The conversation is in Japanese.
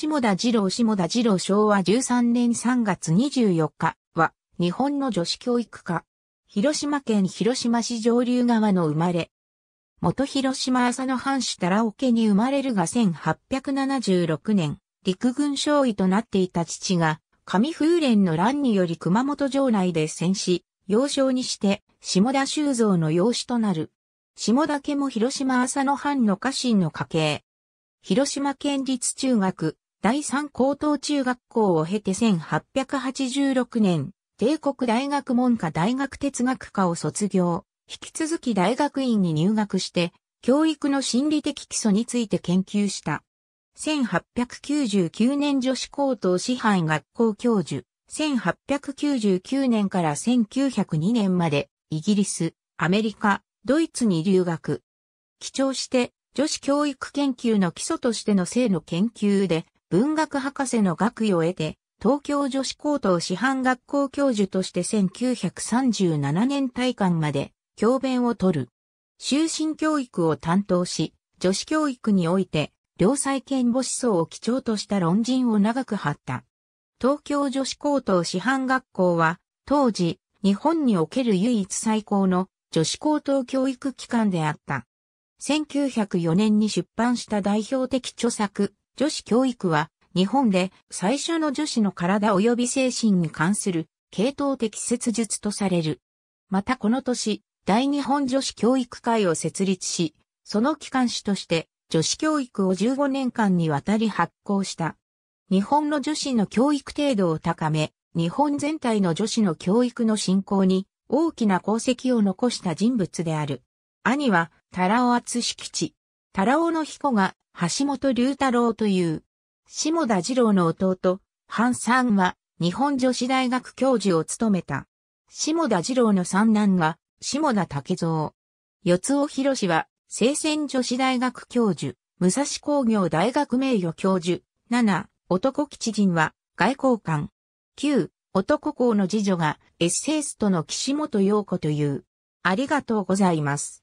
下田二郎下田二郎昭和13年3月24日は日本の女子教育家。広島県広島市上流川の生まれ。元広島朝の藩主太郎家に生まれるが1876年、陸軍少尉となっていた父が、上風連の乱により熊本城内で戦死、幼少にして下田修造の養子となる。下田家も広島朝の藩の家臣の家系。広島県立中学、第三高等中学校を経て1886年、帝国大学文科大学哲学科を卒業、引き続き大学院に入学して、教育の心理的基礎について研究した。1899年女子高等師範学校教授、1899年から1902年まで、イギリス、アメリカ、ドイツに留学。基調して、女子教育研究の基礎としての性の研究で、文学博士の学位を得て、東京女子高等師範学校教授として1937年大会まで教鞭を取る。終身教育を担当し、女子教育において、両妻賢母子層を基調とした論人を長く張った。東京女子高等師範学校は、当時、日本における唯一最高の女子高等教育機関であった。1904年に出版した代表的著作、女子教育は日本で最初の女子の体及び精神に関する系統的切術とされる。またこの年、大日本女子教育会を設立し、その機関紙として女子教育を15年間にわたり発行した。日本の女子の教育程度を高め、日本全体の女子の教育の振興に大きな功績を残した人物である。兄は、タラオ厚敷地。タラオの彦が橋本龍太郎という。下田二郎の弟、半さんは日本女子大学教授を務めた。下田二郎の三男が下田竹蔵。四尾博士は、聖戦女子大学教授、武蔵工業大学名誉教授。七、男吉人は、外交官。九、男校の次女が、エッセイストの岸本陽子という。ありがとうございます。